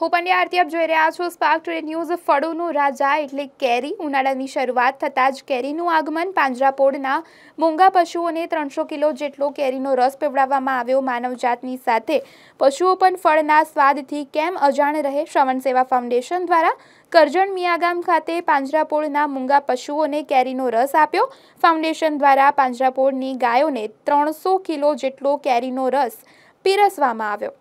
હું પંડ્યા આરતી આપ જોઈ રહ્યા છો સ્પાર્ક ટુડે ન્યૂઝ ફળોનું રાજા એટલે કેરી ઉનાળાની શરૂઆત થતાં જ કેરીનું આગમન પાંજરાપોળના મૂંગા પશુઓને ત્રણસો કિલો જેટલો કેરીનો રસ પીવડાવવામાં આવ્યો માનવજાતની સાથે પશુઓ પણ ફળના સ્વાદથી કેમ અજાણ રહે શ્રવણ સેવા ફાઉન્ડેશન દ્વારા કરજણ મિયાગામ ખાતે પાંજરાપોળના મૂંગા પશુઓને કેરીનો રસ આપ્યો ફાઉન્ડેશન દ્વારા પાંજરાપોળની ગાયોને ત્રણસો કિલો જેટલો કેરીનો રસ પીરસવામાં આવ્યો